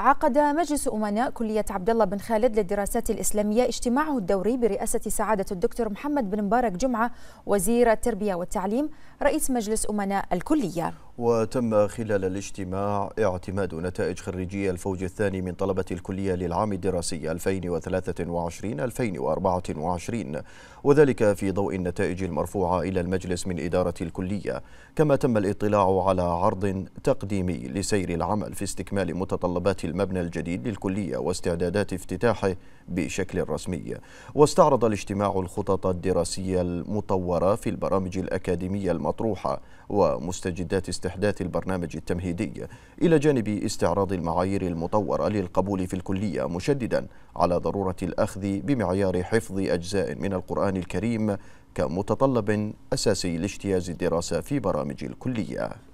عقد مجلس أمناء كلية عبد الله بن خالد للدراسات الإسلامية اجتماعه الدوري برئاسة سعادة الدكتور محمد بن مبارك جمعة وزير التربية والتعليم رئيس مجلس أمناء الكلية وتم خلال الاجتماع اعتماد نتائج خريجي الفوج الثاني من طلبة الكلية للعام الدراسي 2023-2024 وذلك في ضوء النتائج المرفوعة إلى المجلس من إدارة الكلية كما تم الاطلاع على عرض تقديمي لسير العمل في استكمال متطلبات المبنى الجديد للكلية واستعدادات افتتاحه بشكل رسمي واستعرض الاجتماع الخطط الدراسية المطورة في البرامج الأكاديمية المطروحة ومستجدات استهلاك إحداث البرنامج التمهيدي إلى جانب استعراض المعايير المطورة للقبول في الكلية مشددا على ضرورة الأخذ بمعيار حفظ أجزاء من القرآن الكريم كمتطلب أساسي لاجتياز الدراسة في برامج الكلية